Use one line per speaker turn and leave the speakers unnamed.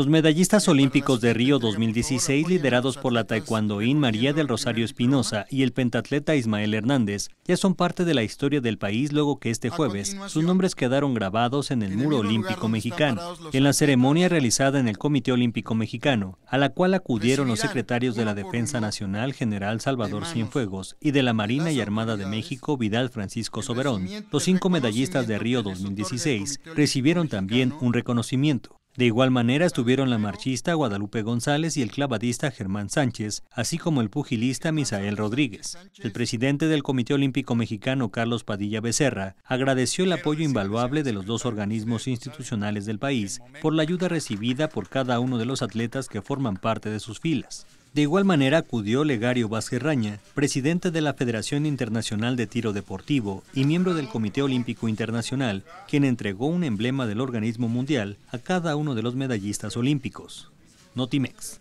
Los medallistas olímpicos de Río 2016, liderados por la taekwondoín María del Rosario Espinosa y el pentatleta Ismael Hernández, ya son parte de la historia del país luego que este jueves sus nombres quedaron grabados en el muro olímpico mexicano, en la ceremonia realizada en el Comité Olímpico Mexicano, a la cual acudieron los secretarios de la Defensa Nacional General Salvador Cienfuegos y de la Marina y Armada de México Vidal Francisco Soberón. Los cinco medallistas de Río 2016 recibieron también un reconocimiento. De igual manera estuvieron la marchista Guadalupe González y el clavadista Germán Sánchez, así como el pugilista Misael Rodríguez. El presidente del Comité Olímpico Mexicano, Carlos Padilla Becerra, agradeció el apoyo invaluable de los dos organismos institucionales del país por la ayuda recibida por cada uno de los atletas que forman parte de sus filas. De igual manera acudió Legario Vázquez Raña, presidente de la Federación Internacional de Tiro Deportivo y miembro del Comité Olímpico Internacional, quien entregó un emblema del organismo mundial a cada uno de los medallistas olímpicos. Notimex.